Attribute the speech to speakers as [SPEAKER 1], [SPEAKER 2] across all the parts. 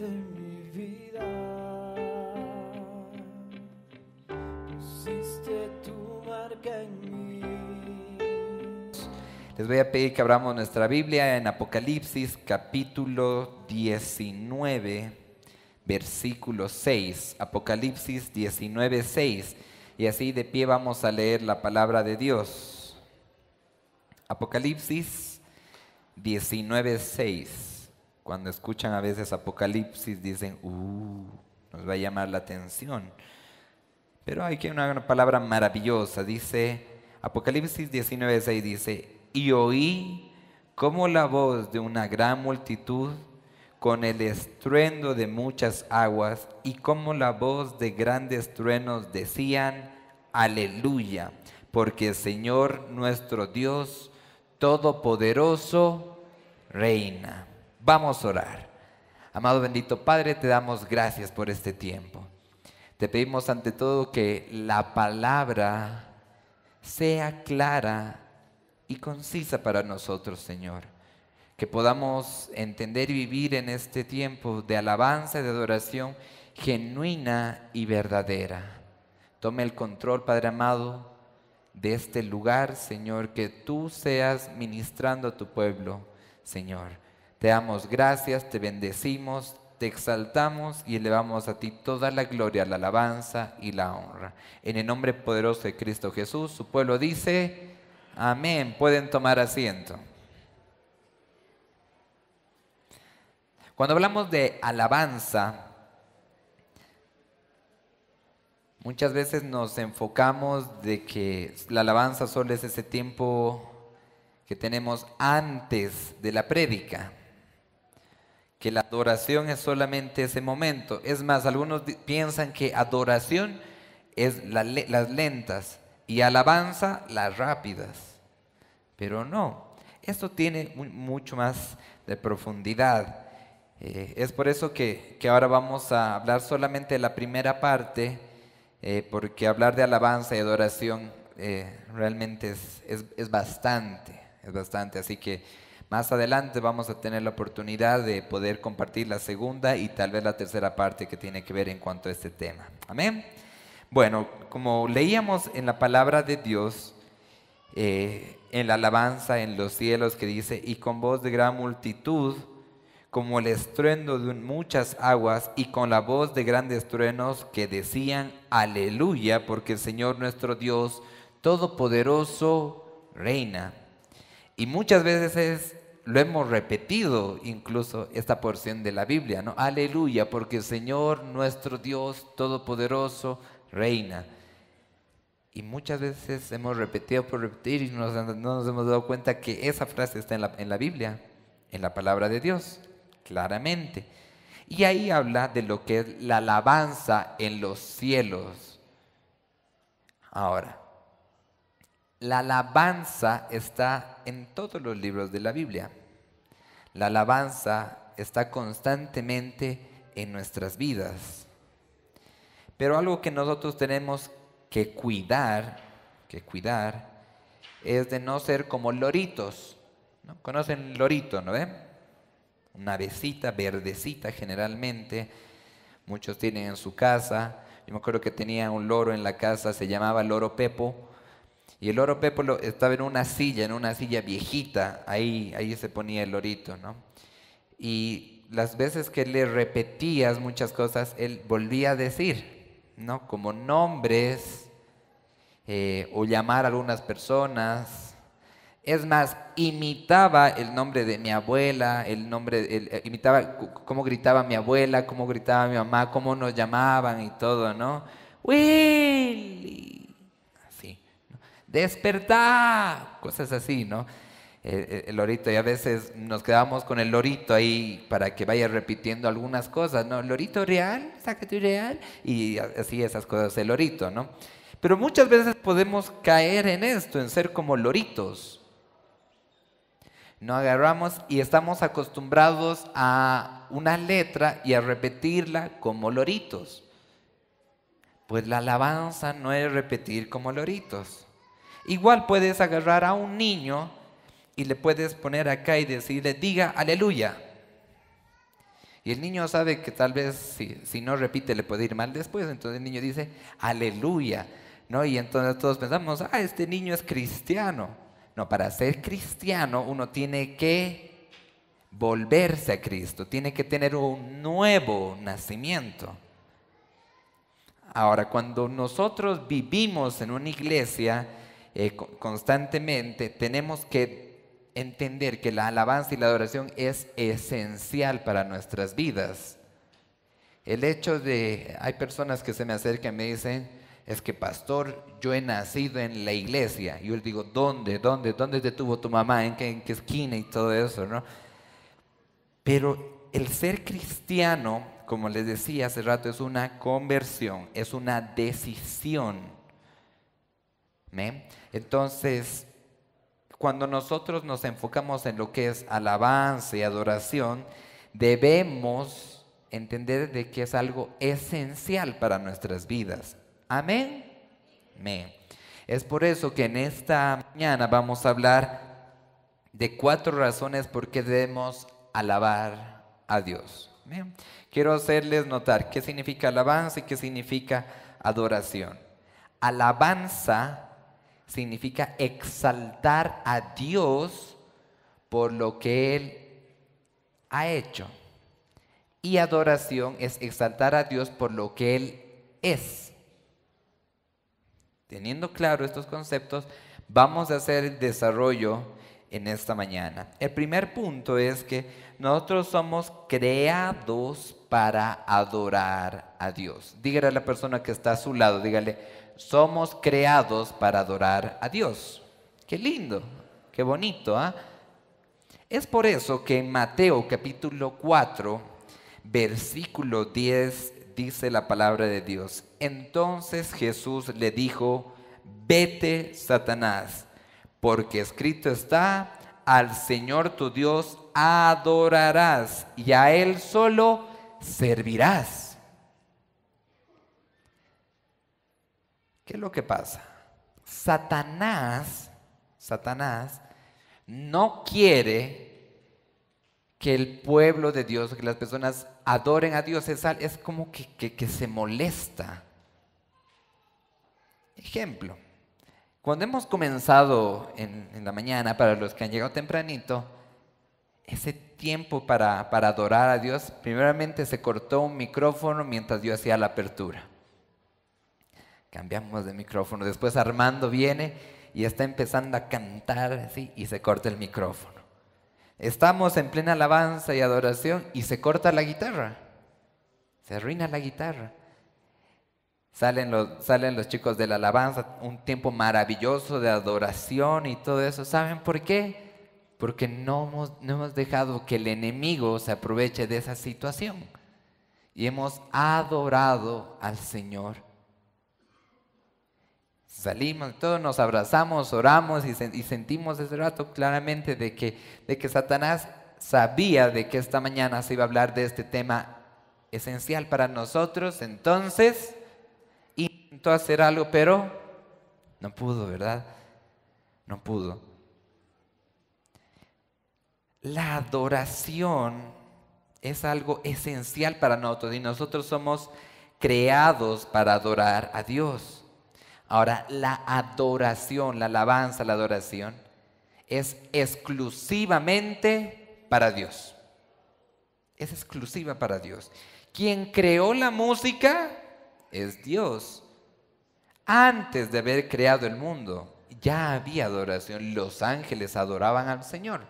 [SPEAKER 1] En mi vida. Pusiste tu marca en mí. Les voy a pedir que abramos nuestra Biblia en Apocalipsis capítulo 19, versículo 6. Apocalipsis 19, 6. Y así de pie vamos a leer la palabra de Dios. Apocalipsis 19, 6. Cuando escuchan a veces Apocalipsis dicen, uh, nos va a llamar la atención. Pero hay que una palabra maravillosa, dice Apocalipsis 19:6 dice, "Y oí como la voz de una gran multitud con el estruendo de muchas aguas y como la voz de grandes truenos decían: Aleluya, porque el Señor nuestro Dios todopoderoso reina." Vamos a orar. Amado bendito Padre, te damos gracias por este tiempo. Te pedimos ante todo que la palabra sea clara y concisa para nosotros, Señor. Que podamos entender y vivir en este tiempo de alabanza y de adoración genuina y verdadera. Tome el control, Padre amado, de este lugar, Señor, que tú seas ministrando a tu pueblo, Señor. Te damos gracias, te bendecimos, te exaltamos y elevamos a ti toda la gloria, la alabanza y la honra. En el nombre poderoso de Cristo Jesús, su pueblo dice, amén. Pueden tomar asiento. Cuando hablamos de alabanza, muchas veces nos enfocamos de que la alabanza solo es ese tiempo que tenemos antes de la prédica que la adoración es solamente ese momento. Es más, algunos piensan que adoración es las lentas y alabanza las rápidas. Pero no, esto tiene mucho más de profundidad. Eh, es por eso que, que, ahora vamos a hablar solamente de la primera parte, eh, porque hablar de alabanza y adoración eh, realmente es, es, es bastante, es bastante. Así que más adelante vamos a tener la oportunidad de poder compartir la segunda y tal vez la tercera parte que tiene que ver en cuanto a este tema. Amén. Bueno, como leíamos en la palabra de Dios, eh, en la alabanza en los cielos que dice, y con voz de gran multitud, como el estruendo de muchas aguas, y con la voz de grandes truenos que decían, aleluya, porque el Señor nuestro Dios Todopoderoso reina. Y muchas veces es lo hemos repetido incluso esta porción de la Biblia, ¿no? Aleluya, porque el Señor nuestro Dios Todopoderoso reina. Y muchas veces hemos repetido por repetir y no nos, hemos dado cuenta que esa frase está en la, en la Biblia, en la palabra de Dios, claramente. Y ahí habla de lo que es la alabanza en los cielos. Ahora, la alabanza está en todos los libros de la Biblia. La alabanza está constantemente en nuestras vidas. Pero algo que nosotros tenemos que cuidar, que cuidar, es de no ser como loritos. ¿Conocen lorito, no ven? Una avecita verdecita generalmente. Muchos tienen en su casa. Yo me acuerdo que tenía un loro en la casa, se llamaba loro Pepo y el loro Pepo estaba en una silla, en una silla viejita, ahí, ahí se ponía el lorito, ¿no? Y las veces que le repetías muchas cosas, él volvía a decir, ¿no? Como nombres eh, o llamar a algunas personas. Es más, imitaba el nombre de mi abuela, el nombre, eh, imitaba cómo gritaba mi abuela, cómo gritaba mi mamá, cómo nos llamaban y todo, ¿no? Willy. Despertar, cosas así, ¿no? Eh, eh, el lorito y a veces nos quedamos con el lorito ahí para que vaya repitiendo algunas cosas, ¿no? Lorito real, sácate real y así esas cosas, el lorito, ¿no? Pero muchas veces podemos caer en esto, en ser como loritos. No agarramos y estamos acostumbrados a una letra y a repetirla como loritos. Pues la alabanza no es repetir como loritos. Igual puedes agarrar a un niño y le puedes poner acá y decirle, diga aleluya. Y el niño sabe que tal vez si, si no repite le puede ir mal después, entonces el niño dice, aleluya. ¿No? Y entonces todos pensamos, ah, este niño es cristiano. No, para ser cristiano uno tiene que volverse a Cristo, tiene que tener un nuevo nacimiento. Ahora, cuando nosotros vivimos en una iglesia, eh, constantemente, tenemos que entender que la alabanza y la adoración es esencial para nuestras vidas. El hecho de, hay personas que se me acercan y me dicen, es que pastor, yo he nacido en la iglesia. yo les digo, ¿dónde? ¿Dónde? ¿Dónde te tuvo tu mamá? ¿En qué, en qué esquina? Y todo eso, ¿no? Pero el ser cristiano, como les decía hace rato, es una conversión, es una decisión. ¿Me? Entonces, cuando nosotros nos enfocamos en lo que es alabanza y adoración, debemos entender de que es algo esencial para nuestras vidas. Amén. Es por eso que en esta mañana vamos a hablar de cuatro razones por qué debemos alabar a Dios. Quiero hacerles notar qué significa alabanza y qué significa adoración. Alabanza significa exaltar a Dios por lo que Él ha hecho. Y adoración es exaltar a Dios por lo que Él es. Teniendo claro estos conceptos, vamos a hacer el desarrollo en esta mañana. El primer punto es que nosotros somos creados para adorar a Dios. Dígale a la persona que está a su lado, dígale, somos creados para adorar a Dios. Qué lindo, qué bonito. ¿ah? Es por eso que en Mateo capítulo 4, versículo 10, dice la palabra de Dios. Entonces Jesús le dijo, vete Satanás, porque escrito está, al Señor tu Dios adorarás y a Él solo servirás. ¿Qué es lo que pasa? Satanás, Satanás no quiere que el pueblo de Dios, que las personas adoren a Dios, es, es como que, se molesta. Ejemplo, cuando hemos comenzado en, la mañana, para los que han llegado tempranito, ese tiempo para, para adorar a Dios, primeramente se cortó un micrófono mientras yo hacía la apertura. Cambiamos de micrófono. Después Armando viene y está empezando a cantar así y se corta el micrófono. Estamos en plena alabanza y adoración y se corta la guitarra. Se arruina la guitarra. Salen los, chicos de la alabanza, un tiempo maravilloso de adoración y todo eso. ¿Saben por qué? Porque no hemos, no hemos dejado que el enemigo se aproveche de esa situación. Y hemos adorado al Señor Salimos, todos nos abrazamos, oramos y, sentimos ese rato claramente de que, de que Satanás sabía de que esta mañana se iba a hablar de este tema esencial para nosotros. Entonces, intentó hacer algo, pero no pudo, ¿verdad? No pudo. La adoración es algo esencial para nosotros y nosotros somos creados para adorar a Dios. Ahora, la adoración, la alabanza, la adoración, es exclusivamente para Dios. Es exclusiva para Dios. Quien creó la música es Dios. Antes de haber creado el mundo, ya había adoración. Los ángeles adoraban al Señor.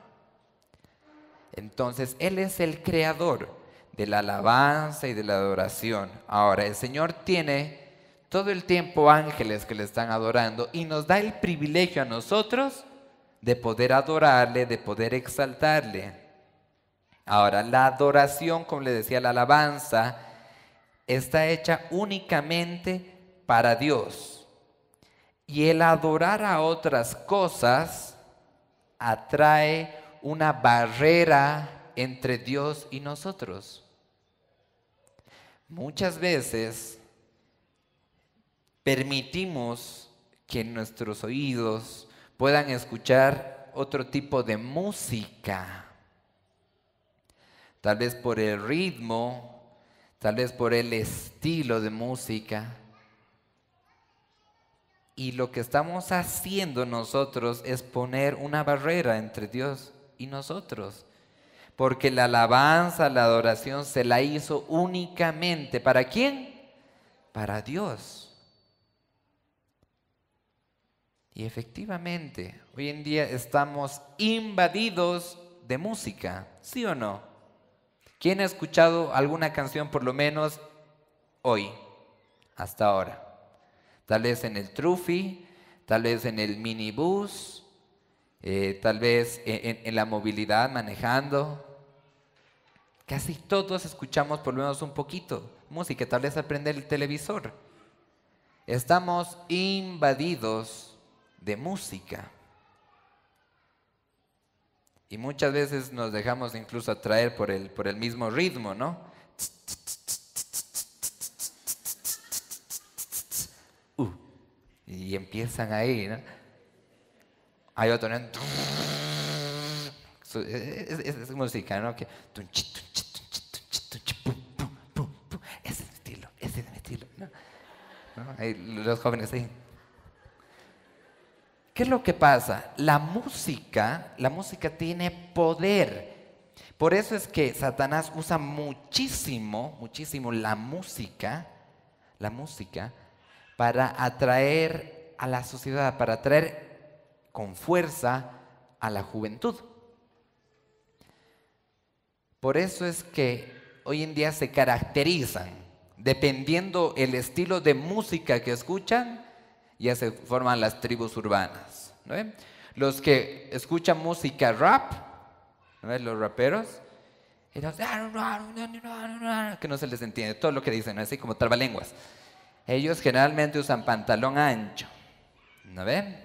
[SPEAKER 1] Entonces, Él es el creador de la alabanza y de la adoración. Ahora, el Señor tiene todo el tiempo ángeles que le están adorando y nos da el privilegio a nosotros de poder adorarle, de poder exaltarle. Ahora, la adoración, como le decía, la alabanza, está hecha únicamente para Dios. Y el adorar a otras cosas atrae una barrera entre Dios y nosotros. Muchas veces permitimos que nuestros oídos puedan escuchar otro tipo de música. Tal vez por el ritmo, tal vez por el estilo de música. Y lo que estamos haciendo nosotros es poner una barrera entre Dios y nosotros. Porque la alabanza, la adoración se la hizo únicamente. ¿Para quién? Para Dios. Y efectivamente, hoy en día estamos invadidos de música, ¿sí o no? ¿Quién ha escuchado alguna canción por lo menos hoy, hasta ahora? Tal vez en el trufi, tal vez en el minibús, eh, tal vez en, en la movilidad manejando. Casi todos escuchamos por lo menos un poquito música, tal vez aprender el televisor. Estamos invadidos de música. Y muchas veces nos dejamos incluso atraer por el, por el mismo ritmo, ¿no? Uh. y empiezan ahí, ¿no? Hay otro, ¿no? E, e, es, música, ¿no? Que, ese estilo, ese es el estilo. ¿no? los jóvenes ahí. ¿Qué es lo que pasa? La música, la música tiene poder. Por eso es que Satanás usa muchísimo, muchísimo la música, la música, para atraer a la sociedad, para atraer con fuerza a la juventud. Por eso es que hoy en día se caracterizan, dependiendo el estilo de música que escuchan, ya se forman las tribus urbanas. ¿no? Los que escuchan música rap, ¿no? los raperos, que no se les entiende todo lo que dicen, así como trabalenguas. Ellos generalmente usan pantalón ancho, ¿no ven?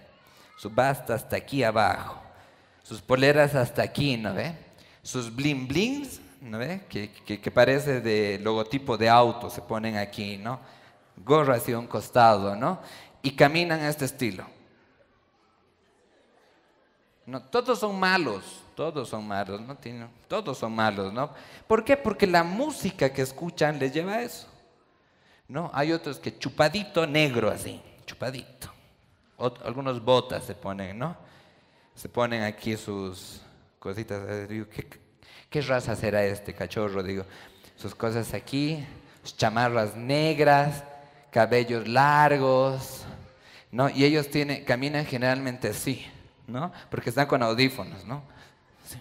[SPEAKER 1] Su basta hasta aquí abajo, sus poleras hasta aquí, ¿no ve? Sus bling blings, ¿no Que, que, que, parece de logotipo de auto, se ponen aquí, ¿no? Gorra hacia un costado, ¿no? y caminan a este estilo. No, todos son malos, todos son malos, ¿no? todos son malos, ¿no? ¿Por qué? Porque la música que escuchan les lleva a eso. No, hay otros que chupadito negro así, chupadito. algunos botas se ponen, ¿no? Se ponen aquí sus cositas. Eh, digo, ¿qué, ¿qué, raza será este cachorro? Digo, sus cosas aquí, sus chamarras negras, cabellos largos, ¿no? Y ellos tienen, caminan generalmente así, ¿no? Porque están con audífonos, ¿no? Sí.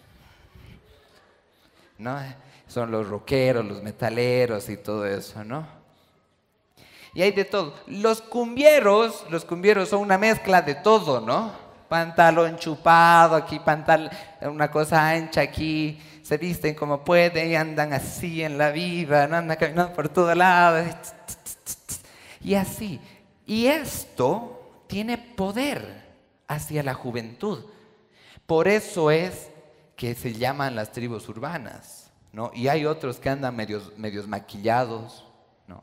[SPEAKER 1] ¿No? Son los rockeros, los metaleros y todo eso, ¿no? Y hay de todo. Los cumbieros, los cumbieros son una mezcla de todo, ¿no? Pantalón chupado aquí, pantalón, una cosa ancha aquí, se visten como pueden y andan así en la vida, ¿no? andan caminando por todos lados y así. Y esto tiene poder hacia la juventud. Por eso es que se llaman las tribus urbanas, ¿no? Y hay otros que andan medios, maquillados, ¿no?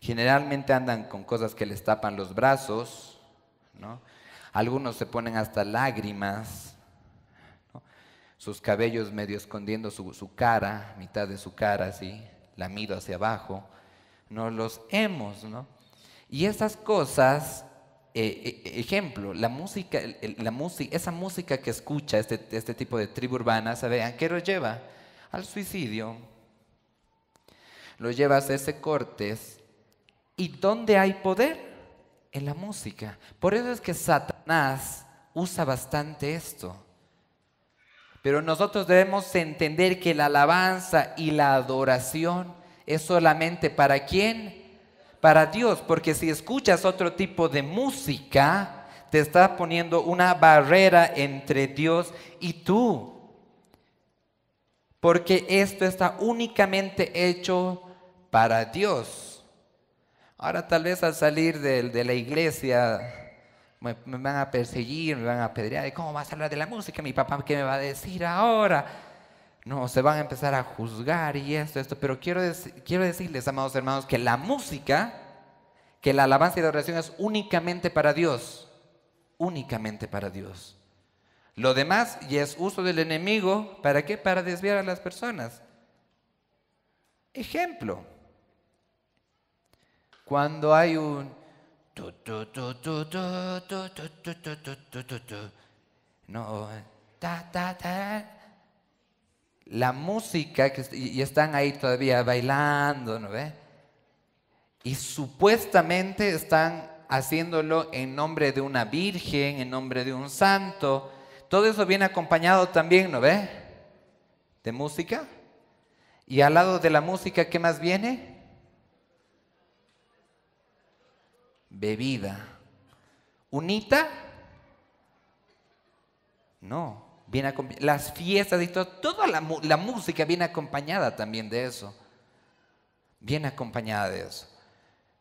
[SPEAKER 1] Generalmente andan con cosas que les tapan los brazos, ¿no? Algunos se ponen hasta lágrimas, sus cabellos medio escondiendo su, cara, mitad de su cara así, miro hacia abajo. No los hemos, ¿no? Y esas cosas, eh, eh, ejemplo, la música, esa música que escucha este, este tipo de tribu urbana, ¿sabe? ¿A qué lo lleva? Al suicidio. Lo lleva a ese cortes. ¿Y dónde hay poder? En la música. Por eso es que Satanás usa bastante esto. Pero nosotros debemos entender que la alabanza y la adoración es solamente para quién? Para Dios, porque si escuchas otro tipo de música, te estás poniendo una barrera entre Dios y tú. Porque esto está únicamente hecho para Dios. Ahora tal vez al salir de, la iglesia me, van a perseguir, me van a apedrear. ¿Cómo vas a hablar de la música? Mi papá, ¿qué me va a decir ahora? no, se van a empezar a juzgar y esto, esto, pero quiero, quiero decirles, amados hermanos, que la música, que la alabanza y la oración es únicamente para Dios, únicamente para Dios. Lo demás y es uso del enemigo, ¿para qué? Para desviar a las personas. Ejemplo, cuando hay un... No, ta, ta, ta, la música, y están ahí todavía bailando, ¿no ve? Y supuestamente están haciéndolo en nombre de una virgen, en nombre de un santo. Todo eso viene acompañado también, ¿no ve? De música. Y al lado de la música, ¿qué más viene? Bebida. ¿Unita? No las fiestas y toda la, música viene acompañada también de eso. Viene acompañada de eso.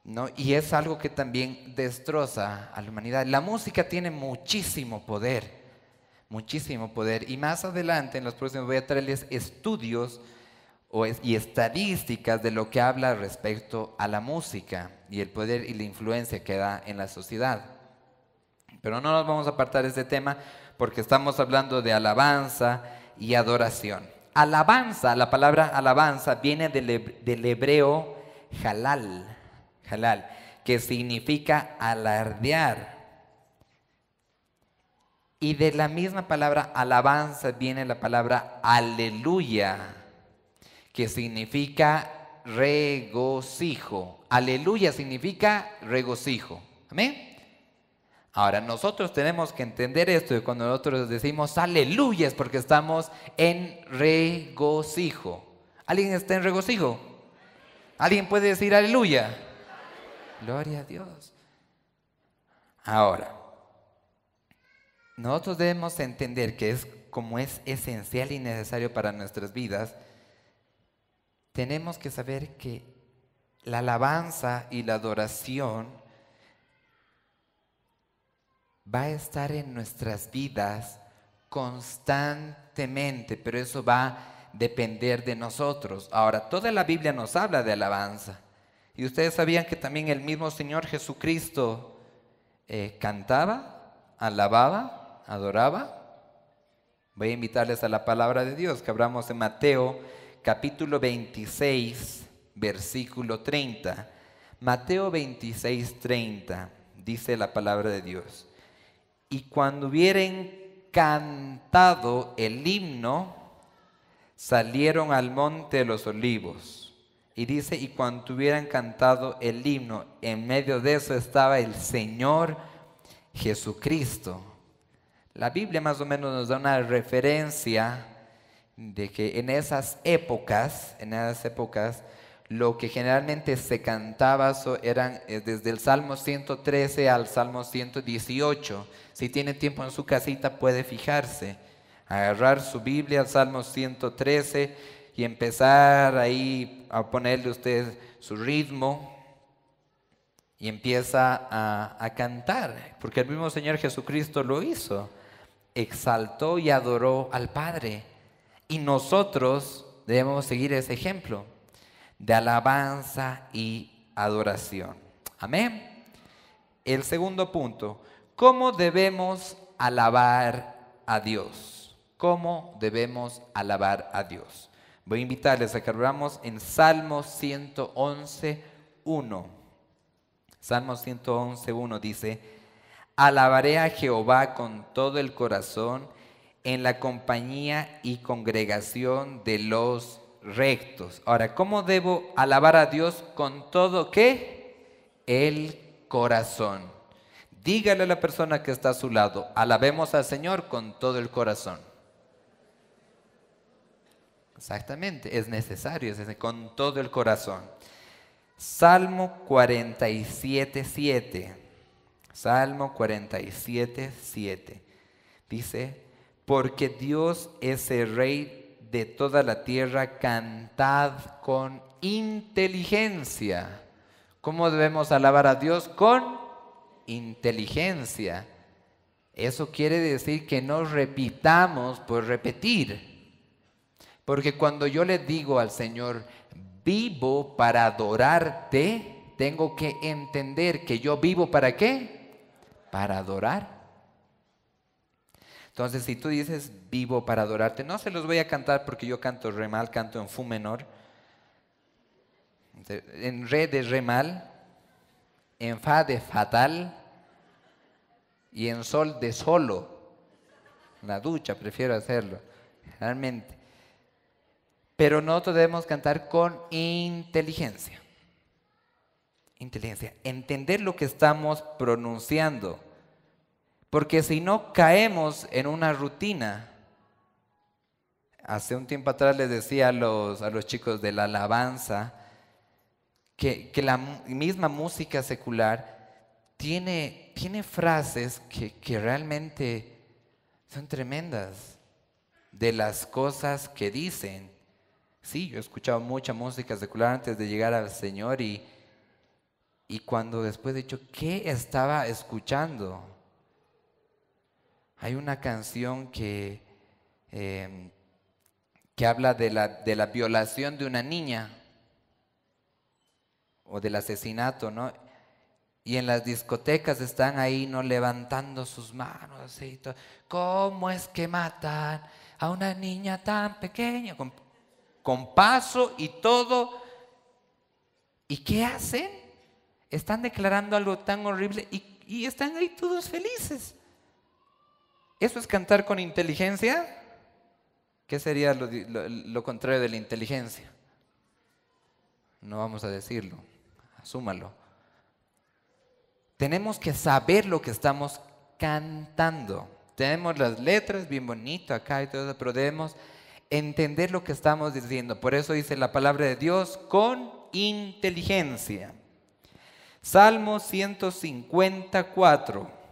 [SPEAKER 1] ¿no? Y es algo que también destroza a la humanidad. La música tiene muchísimo poder, muchísimo poder. Y más adelante, en los próximos, voy a traerles estudios y estadísticas de lo que habla respecto a la música y el poder y la influencia que da en la sociedad. Pero no nos vamos a apartar de este tema porque estamos hablando de alabanza y adoración. Alabanza, la palabra alabanza viene del, hebreo halal, halal, que significa alardear. Y de la misma palabra alabanza viene la palabra aleluya, que significa regocijo. Aleluya significa regocijo. Amén. Ahora, nosotros tenemos que entender esto y cuando nosotros decimos aleluya es porque estamos en regocijo. ¿Alguien está en regocijo? ¿Alguien puede decir aleluya? Gloria a Dios. Ahora, nosotros debemos entender que es como es esencial y necesario para nuestras vidas, tenemos que saber que la alabanza y la adoración va a estar en nuestras vidas constantemente, pero eso va a depender de nosotros. Ahora, toda la Biblia nos habla de alabanza. Y ustedes sabían que también el mismo Señor Jesucristo eh, cantaba, alababa, adoraba. Voy a invitarles a la palabra de Dios que hablamos en Mateo capítulo 26, versículo 30. Mateo 26, 30 dice la palabra de Dios y cuando hubieran cantado el himno, salieron al monte de los olivos. Y dice, y cuando hubieran cantado el himno, en medio de eso estaba el Señor Jesucristo. La Biblia más o menos nos da una referencia de que en esas épocas, en esas épocas, lo que generalmente se cantaba eran eh, desde el Salmo 113 al Salmo 118. Si tiene tiempo en su casita puede fijarse, agarrar su Biblia al Salmo 113 y empezar ahí a ponerle usted su ritmo y empieza a, a cantar, porque el mismo Señor Jesucristo lo hizo, exaltó y adoró al Padre. Y nosotros debemos seguir ese ejemplo de alabanza y adoración. Amén. El segundo punto, ¿cómo debemos alabar a Dios? ¿Cómo debemos alabar a Dios? Voy a invitarles a que hablamos en Salmo 111, 1. Salmo 111, 1 dice, Alabaré a Jehová con todo el corazón en la compañía y congregación de los rectos. Ahora, ¿cómo debo alabar a Dios con todo qué? El corazón. Dígale a la persona que está a su lado, alabemos al Señor con todo el corazón. Exactamente, es necesario, es con todo el corazón. Salmo 47, 7. Salmo 47, 7. Dice, porque Dios es el Rey de toda la tierra, cantad con inteligencia. ¿Cómo debemos alabar a Dios? Con inteligencia. Eso quiere decir que no repitamos por repetir. Porque cuando yo le digo al Señor, vivo para adorarte, tengo que entender que yo vivo para qué? Para adorar. Entonces, si tú dices vivo para adorarte, no se los voy a cantar porque yo canto re mal, canto en fu menor. En re de re mal, en fa de fatal y en sol de solo. La ducha, prefiero hacerlo, realmente. Pero no debemos cantar con inteligencia. Inteligencia, entender lo que estamos pronunciando. Porque si no caemos en una rutina. Hace un tiempo atrás les decía a los, chicos de la alabanza que, la misma música secular tiene, tiene frases que, realmente son tremendas de las cosas que dicen. Sí, yo he escuchado mucha música secular antes de llegar al Señor y, y cuando después he dicho, ¿qué estaba escuchando? Hay una canción que, em, que habla de la, de la violación de una niña o del asesinato, ¿no? Y en las discotecas están ahí, ¿no? Levantando sus manos, ¿Cómo es que matan a una niña tan pequeña? Con, paso y todo. ¿Y qué hacen? Están declarando algo tan horrible y, y están ahí todos felices. ¿Eso es cantar con inteligencia? ¿Qué sería lo, contrario de la inteligencia? No vamos a decirlo, asúmalo. Tenemos que saber lo que estamos cantando. Tenemos las letras bien bonito acá y todo eso, pero debemos entender lo que estamos diciendo. Por eso dice la palabra de Dios con inteligencia. Salmo 154.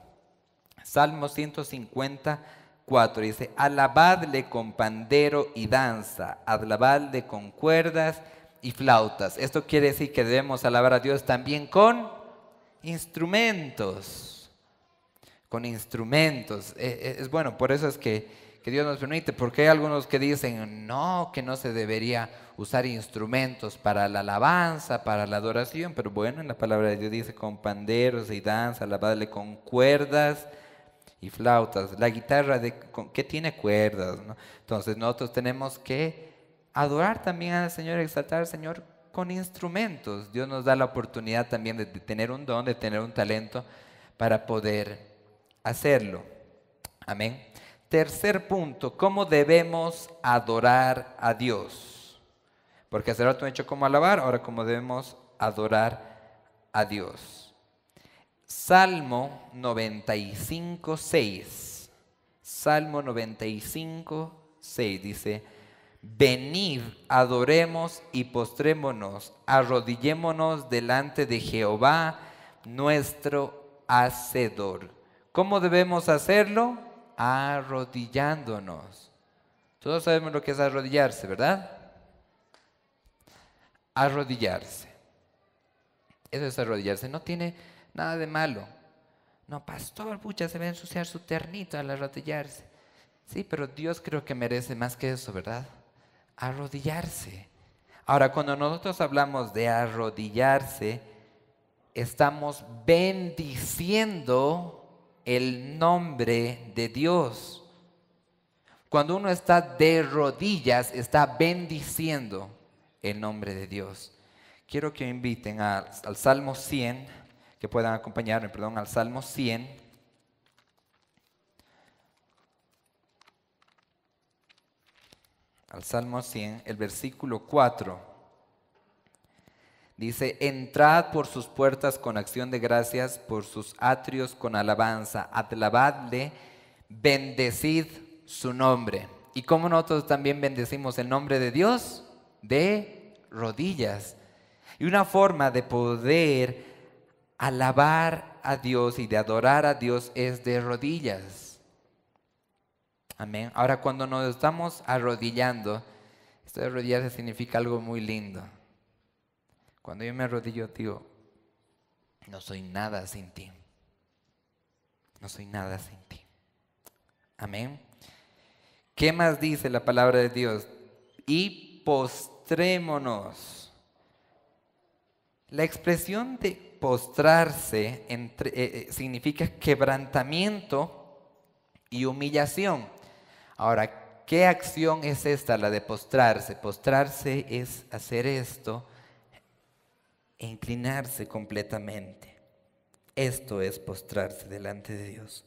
[SPEAKER 1] Salmo 154 dice, alabadle con pandero y danza, alabadle con cuerdas y flautas. Esto quiere decir que debemos alabar a Dios también con instrumentos, con instrumentos. E, e, es, bueno, por eso es que, que Dios nos permite, porque hay algunos que dicen, no, que no se debería usar instrumentos para la alabanza, para la adoración, pero bueno, en la palabra de Dios dice con panderos y danza, alabadle con cuerdas y flautas. La guitarra que tiene cuerdas. Entonces nosotros tenemos que adorar también al Señor, exaltar al Señor con instrumentos. Dios nos da la oportunidad también de, tener un don, de tener un talento para poder hacerlo. Amén. Tercer punto, ¿cómo debemos adorar a Dios? Porque hace rato he hecho cómo alabar, ahora cómo debemos adorar a Dios. Salmo 95, 6. Salmo 95, 6 dice, venid, adoremos y postrémonos, arrodillémonos delante de Jehová, nuestro Hacedor. ¿Cómo debemos hacerlo? Arrodillándonos. Todos sabemos lo que es arrodillarse, ¿verdad? Arrodillarse. Eso es arrodillarse. No tiene nada de malo. No, pastor, pucha, se va a ensuciar su ternito al arrodillarse. Sí, pero Dios creo que merece más que eso, ¿verdad? Arrodillarse. Ahora, cuando nosotros hablamos de arrodillarse, estamos bendiciendo el nombre de Dios. Cuando uno está de rodillas, está bendiciendo el nombre de Dios. Quiero que inviten al Salmo 100 que puedan acompañarme, perdón, al Salmo 100. Al Salmo 100, el versículo 4. Dice, entrad por sus puertas con acción de gracias, por sus atrios con alabanza, adlabadle, bendecid su nombre. Y como nosotros también bendecimos el nombre de Dios, de rodillas. Y una forma de poder alabar a Dios y de adorar a Dios es de rodillas. Amén. Ahora cuando nos estamos arrodillando, esto de rodillas significa algo muy lindo. Cuando yo me arrodillo, digo, no soy nada sin ti. No soy nada sin ti. Amén. ¿Qué más dice la palabra de Dios? Y postrémonos. La expresión de postrarse eh, eh, significa quebrantamiento y humillación. Ahora, ¿qué acción es esta, la de postrarse? Postrarse es hacer esto e inclinarse completamente. Esto es postrarse delante de Dios.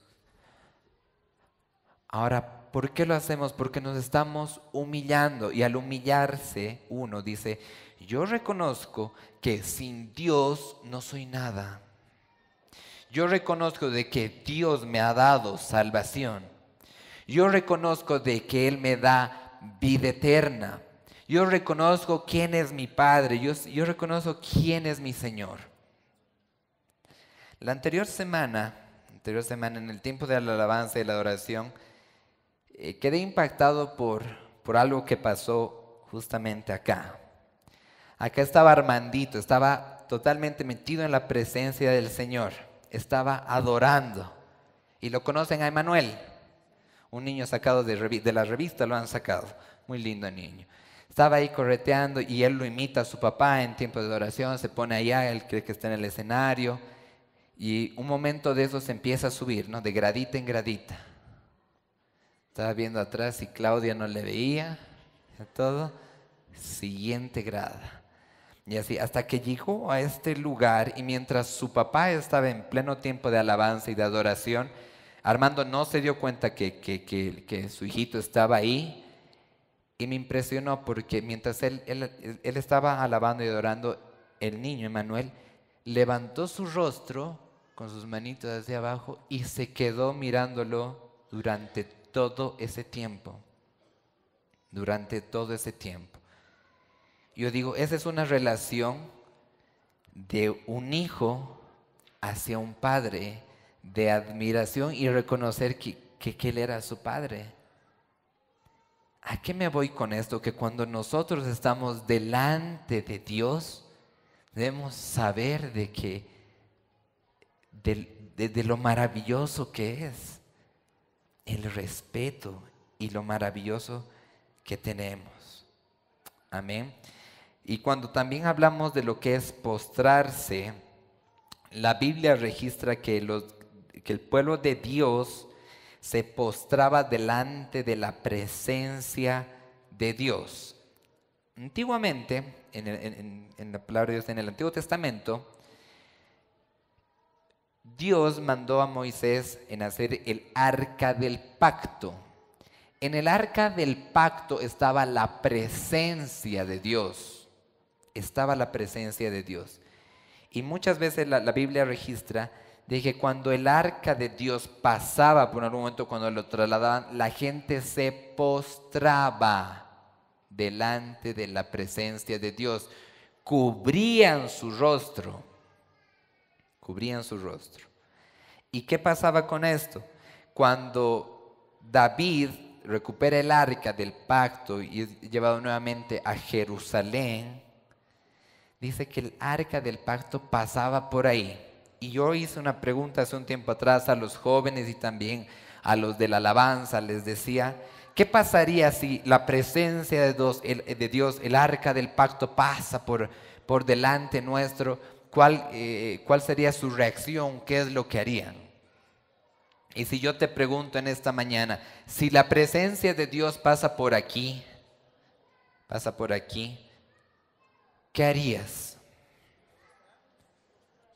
[SPEAKER 1] Ahora, ¿por qué lo hacemos? Porque nos estamos humillando y al humillarse uno dice, yo reconozco que sin Dios no soy nada. Yo reconozco de que Dios me ha dado salvación. Yo reconozco de que Él me da vida eterna. Yo reconozco quién es mi Padre. Yo, reconozco quién es mi Señor. La anterior semana, anterior semana en el tiempo de la alabanza y la adoración, eh, quedé impactado por, algo que pasó justamente acá. Acá estaba Armandito, estaba totalmente metido en la presencia del Señor, estaba adorando. Y lo conocen a Emanuel, un niño sacado de, la revista, lo han sacado, muy lindo niño estaba ahí correteando y él lo imita a su papá en tiempo de oración, se pone allá, él cree que está en el escenario y un momento de eso se empieza a subir, ¿no? De gradita en gradita. Estaba viendo atrás y Claudia no le veía. Todo. Siguiente grada. Y así, hasta que llegó a este lugar y mientras su papá estaba en pleno tiempo de alabanza y de adoración, Armando no se dio cuenta que, que, su hijito estaba ahí y me impresionó porque mientras él, él, estaba alabando y adorando, el niño Emanuel levantó su rostro con sus manitos hacia abajo y se quedó mirándolo durante todo ese tiempo. Durante todo ese tiempo. Yo digo, esa es una relación de un hijo hacia un padre, de admiración y reconocer que, que, él era su padre. ¿A qué me voy con esto? Que cuando nosotros estamos delante de Dios, debemos saber de que de, lo maravilloso que es el respeto y lo maravilloso que tenemos. Amén. Y cuando también hablamos de lo que es postrarse, la Biblia registra que, los, que el pueblo de Dios se postraba delante de la presencia de Dios. Antiguamente, en, en la palabra de Dios en el Antiguo Testamento, Dios mandó a Moisés en hacer el arca del pacto. En el arca del pacto estaba la presencia de Dios. Estaba la presencia de Dios. Y muchas veces la, Biblia registra de que cuando el arca de Dios pasaba por algún momento, cuando lo trasladaban, la gente se postraba delante de la presencia de Dios. Cubrían su rostro cubrían su rostro. ¿Y qué pasaba con esto? Cuando David recupera el arca del pacto y es llevado nuevamente a Jerusalén, dice que el arca del pacto pasaba por ahí. Y yo hice una pregunta hace un tiempo atrás a los jóvenes y también a los de la alabanza, les decía, ¿qué pasaría si la presencia de Dios, el, de Dios, el arca del pacto pasa por, por delante nuestro? Eh, ¿cuál, sería su reacción? ¿Qué es lo que harían? Y si yo te pregunto en esta mañana, si la presencia de Dios pasa por aquí, pasa por aquí, ¿qué harías?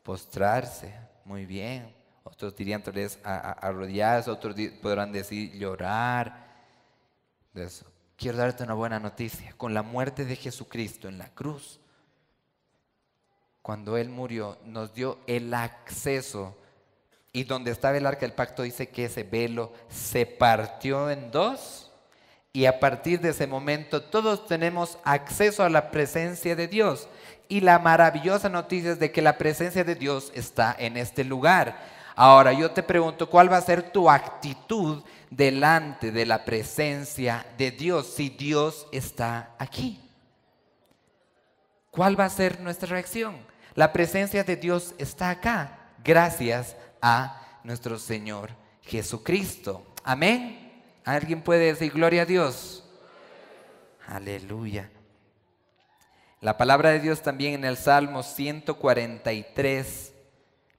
[SPEAKER 1] Postrarse, muy bien. Otros dirían tal vez arrodillarse, otros podrán decir llorar. Quiero darte una buena noticia. Con la muerte de Jesucristo en la cruz, cuando Él murió, nos dio el acceso. Y donde estaba el arca del pacto dice que ese velo se partió en dos. Y a partir de ese momento todos tenemos acceso a la presencia de Dios. Y la maravillosa noticia es de que la presencia de Dios está en este lugar. Ahora yo te pregunto, ¿cuál va a ser tu actitud delante de la presencia de Dios si Dios está aquí? ¿Cuál va a ser nuestra reacción? La presencia de Dios está acá gracias a nuestro Señor Jesucristo. Amén. ¿Alguien puede decir gloria a Dios? Aleluya. La palabra de Dios también en el Salmo 143,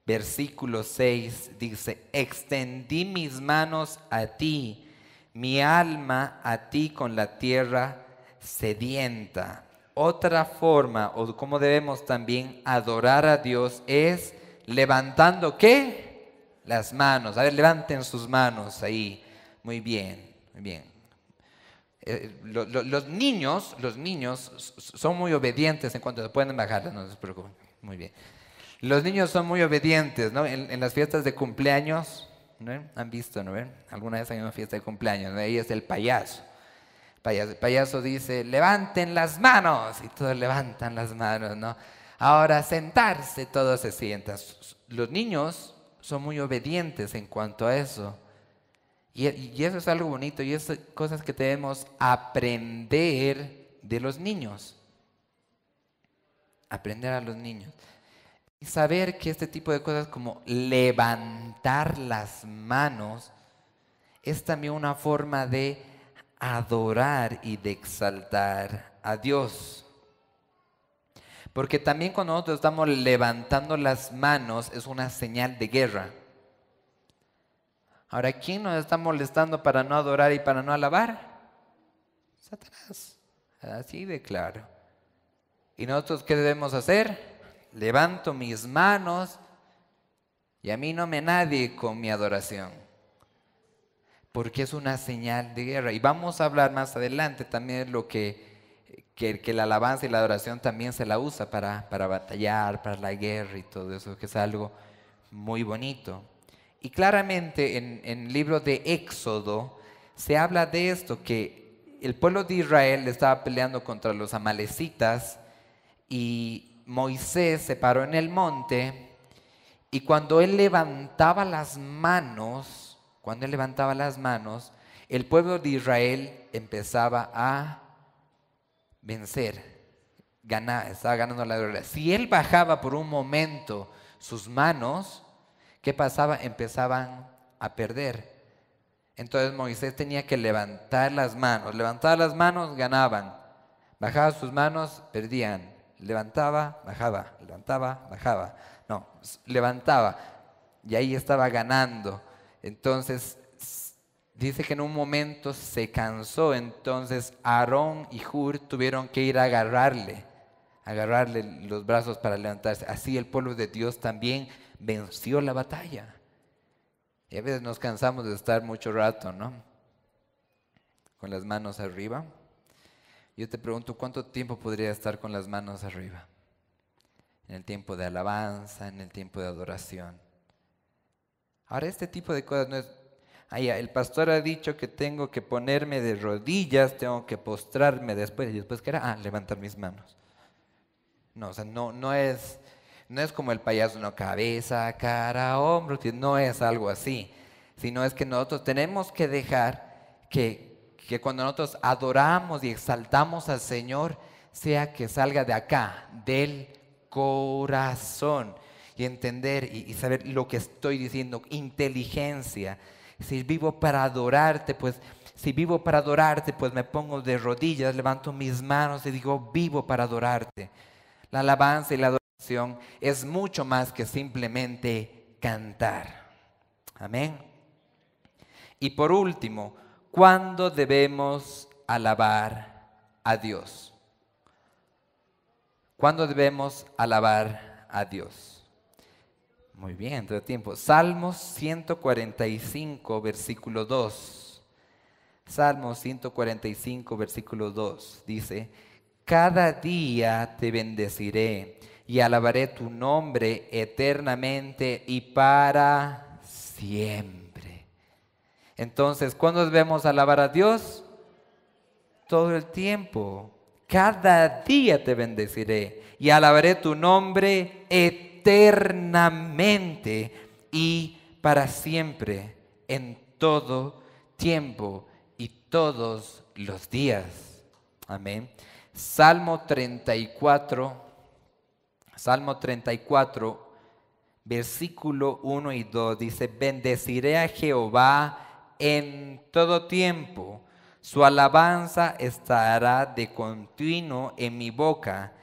[SPEAKER 1] versículo 6, dice, extendí mis manos a ti, mi alma a ti con la tierra sedienta. Otra forma o cómo debemos también adorar a Dios es levantando qué? Las manos. A ver, levanten sus manos ahí. Muy bien, muy bien. Eh, los niños, los niños son muy obedientes en cuanto se pueden bajar, no se preocupen. Muy bien. Los niños son muy obedientes, ¿no? En, las fiestas de cumpleaños, ¿no? Han visto, ¿no? ¿Ven? Alguna vez hay una fiesta de cumpleaños, ahí es el payaso payaso, dice, levanten las manos, y todos levantan las manos, ¿no? Ahora, sentarse, todos se sientan. Los niños son muy obedientes en cuanto a eso. Y, eso es algo bonito y es eh, cosas que debemos aprender de los niños. Aprender a los niños. Y saber que este tipo de cosas como levantar las manos es también una forma de adorar y de exaltar a Dios. Porque también cuando nosotros estamos levantando las manos es una señal de guerra. Ahora, ¿quién nos está molestando para no adorar y para no alabar? Satanás. Así de claro. ¿Y nosotros qué debemos hacer? Levanto mis manos y a mí no me nadie con mi adoración porque es una señal de guerra. Y vamos a hablar más adelante también lo que, que, la alabanza y la adoración también se la usa para, para batallar, para la guerra y todo eso, que es algo muy bonito. Y claramente en, en, el libro de Éxodo se habla de esto, que el pueblo de Israel estaba peleando contra los amalecitas y Moisés se paró en el monte y cuando él levantaba las manos, cuando él levantaba las manos, el pueblo de Israel empezaba a vencer, estaba ganando la guerra. Si él bajaba por un momento sus manos, ¿qué pasaba? Empezaban a perder. Entonces Moisés tenía que levantar las manos. Levantaba las manos, ganaban. Bajaba sus manos, perdían. Levantaba, bajaba. Levantaba, bajaba. No, levantaba. Y ahí estaba ganando. Entonces, dice que en un momento se cansó, entonces Aarón y Hur tuvieron que ir a agarrarle, agarrarle los brazos para levantarse. Así el pueblo de Dios también venció la batalla. Y a veces nos cansamos de estar mucho rato, ¿no? Con las manos arriba. Yo te pregunto, ¿cuánto tiempo podría estar con las manos arriba? En el tiempo de alabanza, en el tiempo de adoración. Ahora, este tipo de cosas no es, el pastor ha dicho que tengo que ponerme de rodillas, tengo que postrarme después. ¿Y después qué era? Ah, levantar mis manos. No, o sea, no, no, es, no es como el payaso, no, cabeza, cara, hombro, no es algo así. Sino es que nosotros tenemos que dejar que, que cuando nosotros adoramos y exaltamos al Señor, sea que salga de acá, del corazón y entender y, y saber lo que estoy diciendo, inteligencia. Si vivo para adorarte, pues si vivo para adorarte, pues me pongo de rodillas, levanto mis manos y digo, vivo para adorarte. La alabanza y la adoración es mucho más que simplemente cantar. Amén. Y por último, ¿cuándo debemos alabar a Dios? ¿Cuándo debemos alabar a Dios? Muy bien, todo el tiempo. Salmos 145, versículo 2. Salmos 145, versículo 2 dice, Cada día te bendeciré y alabaré tu nombre eternamente y para siempre. Entonces, ¿cuándo debemos alabar a Dios? Todo el tiempo. Cada día te bendeciré y alabaré tu nombre eternamente eternamente y para siempre, en todo tiempo y todos los días. Amén. Salmo 34, Salmo 34, versículo 1 y 2 dice, bendeciré a Jehová en todo tiempo, su alabanza estará de continuo en mi boca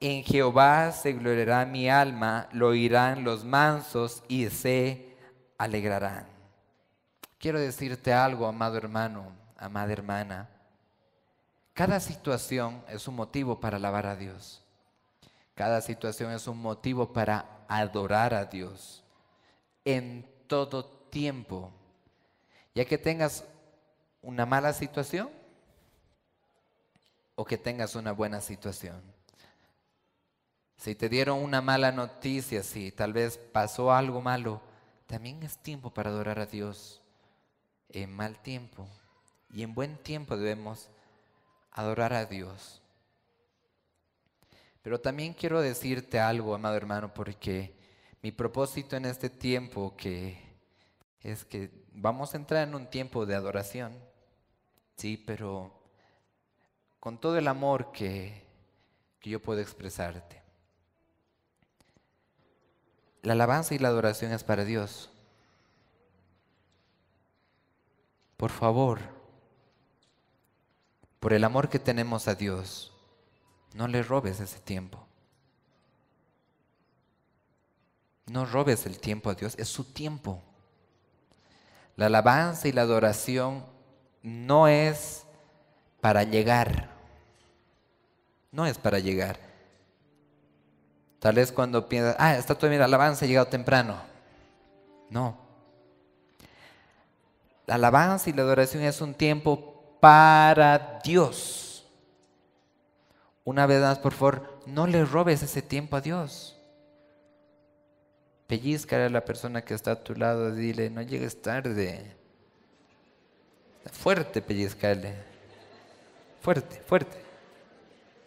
[SPEAKER 1] en Jehová se gloriará mi alma, lo oirán los mansos y se alegrarán. Quiero decirte algo, amado hermano, amada hermana. Cada situación es un motivo para alabar a Dios. Cada situación es un motivo para adorar a Dios. En todo tiempo. Ya que tengas una mala situación o que tengas una buena situación. Si te dieron una mala noticia, si tal vez pasó algo malo, también es tiempo para adorar a Dios. En mal tiempo y en buen tiempo debemos adorar a Dios. Pero también quiero decirte algo, amado hermano, porque mi propósito en este tiempo que es que vamos a entrar en un tiempo de adoración, sí, pero con todo el amor que, que yo puedo expresarte. La alabanza y la adoración es para Dios. Por favor, por el amor que tenemos a Dios, no le robes ese tiempo. No robes el tiempo a Dios, es su tiempo. La alabanza y la adoración no es para llegar. No es para llegar. Tal vez cuando piensas, ah, está todavía la alabanza, ha llegado temprano. No. La alabanza y la adoración es un tiempo para Dios. Una vez más, por favor, no le robes ese tiempo a Dios. Pellizca a la persona que está a tu lado dile, no llegues tarde. Fuerte pellizcale. Fuerte, fuerte.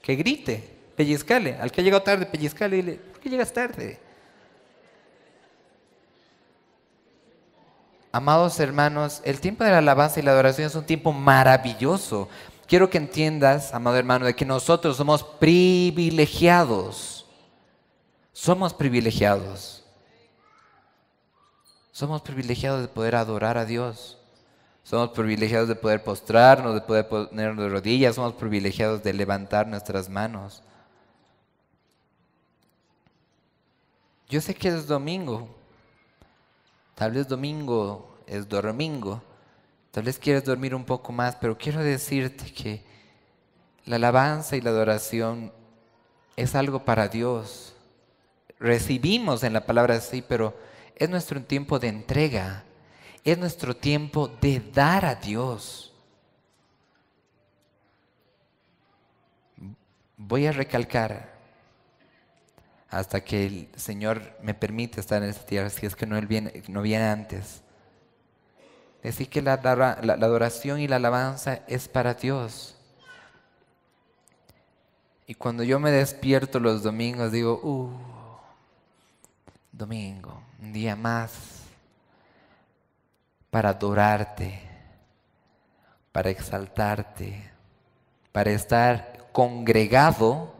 [SPEAKER 1] Que grite pellizcale. Al que ha tarde, pellizcale dile, ¿por qué llegas tarde? Amados hermanos, el tiempo de la alabanza y la adoración es un tiempo maravilloso. Quiero que entiendas, amado hermano, de que nosotros somos privilegiados. Somos privilegiados. Somos privilegiados de poder adorar a Dios. Somos privilegiados de poder postrarnos, de poder ponernos de rodillas. Somos privilegiados de levantar nuestras manos. Yo sé que es domingo, tal vez domingo es domingo, tal vez quieres dormir un poco más, pero quiero decirte que la alabanza y la adoración es algo para Dios. Recibimos en la palabra sí, pero es nuestro tiempo de entrega, es nuestro tiempo de dar a Dios. Voy a recalcar, hasta que el Señor me permite estar en esta tierra, si es que no, viene, no viene antes. Decir que la, adoración y la alabanza es para Dios. Y cuando yo me despierto los domingos, digo, uh, domingo, un día más para adorarte, para exaltarte, para estar congregado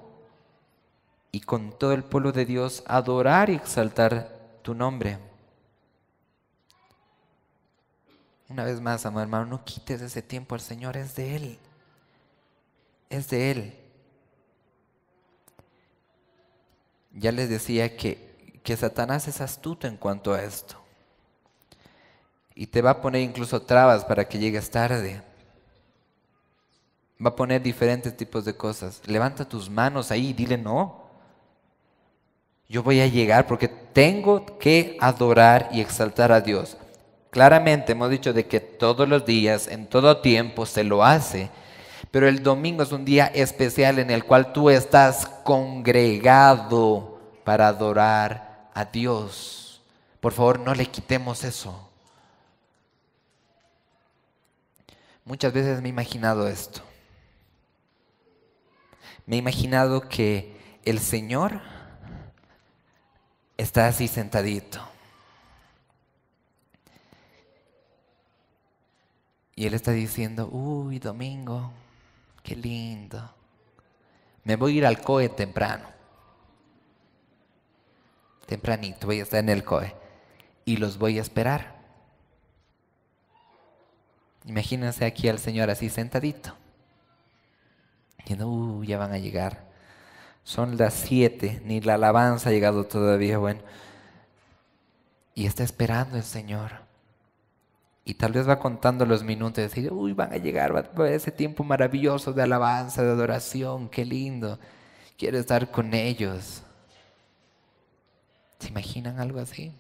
[SPEAKER 1] y con todo el pueblo de Dios adorar y exaltar tu nombre. Una vez más, amado hermano, no quites ese tiempo al Señor, es de Él. Es de Él. Ya les decía que, que Satanás es astuto en cuanto a esto. Y te va a poner incluso trabas para que llegues tarde va a poner diferentes tipos de cosas. Levanta tus manos ahí y dile no. Yo voy a llegar porque tengo que adorar y exaltar a Dios. Claramente hemos dicho de que todos los días, en todo tiempo, se lo hace. Pero el domingo es un día especial en el cual tú estás congregado para adorar a Dios. Por favor, no le quitemos eso. Muchas veces me he imaginado esto. Me he imaginado que el Señor está así sentadito. Y él está diciendo, uy, domingo, qué lindo. Me voy a ir al COE temprano. Tempranito voy a estar en el COE. Y los voy a esperar. Imagínense aquí al Señor así sentadito. Diciendo, uy, ya van a llegar. Son las siete, ni la alabanza ha llegado todavía, bueno. Y está esperando el Señor. Y tal vez va contando los minutos y decir, uy, van a llegar va, ese tiempo maravilloso de alabanza, de adoración, qué lindo. Quiero estar con ellos. ¿Se imaginan algo así?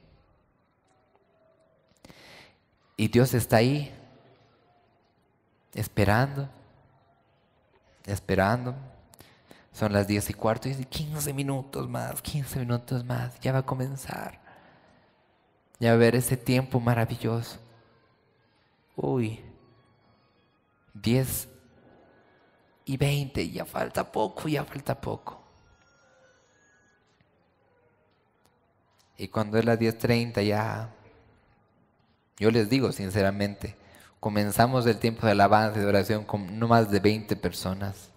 [SPEAKER 1] Y Dios está ahí, esperando, esperando. Son las 10 y cuarto y dice 15 minutos más, 15 minutos más, ya va a comenzar. Ya va a ver ese tiempo maravilloso. Uy, 10 y 20, ya falta poco, ya falta poco. Y cuando es las 10.30 ya, yo les digo sinceramente, comenzamos el tiempo de alabanza y de oración con no más de 20 personas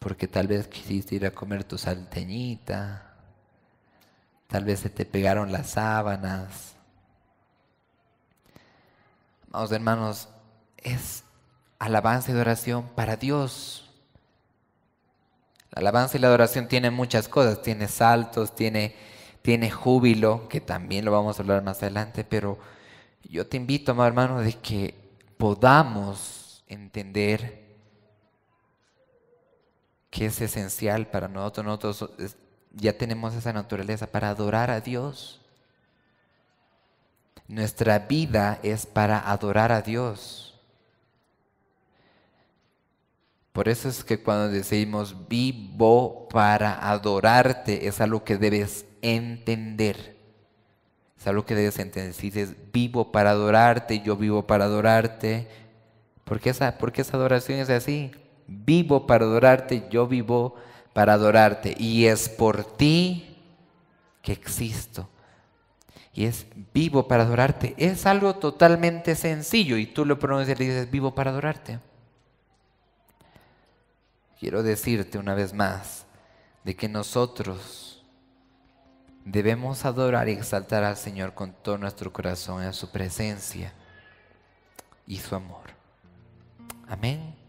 [SPEAKER 1] porque tal vez quisiste ir a comer tu salteñita, tal vez se te pegaron las sábanas. Amados hermanos, es alabanza y adoración para Dios. La alabanza y la adoración tienen muchas cosas, tiene saltos, tiene, tiene júbilo, que también lo vamos a hablar más adelante, pero yo te invito, amado hermano, de que podamos entender que es esencial para nosotros. Nosotros ya tenemos esa naturaleza para adorar a Dios. Nuestra vida es para adorar a Dios. Por eso es que cuando decimos vivo para adorarte, es algo que debes entender. Es algo que debes entender. Si dices vivo para adorarte, yo vivo para adorarte. Porque esa, porque esa adoración es así vivo para adorarte, yo vivo para adorarte. Y es por ti que existo. Y es vivo para adorarte. Es algo totalmente sencillo y tú lo pronuncias y le dices vivo para adorarte. Quiero decirte una vez más de que nosotros debemos adorar y exaltar al Señor con todo nuestro corazón en su presencia y su amor. Amén.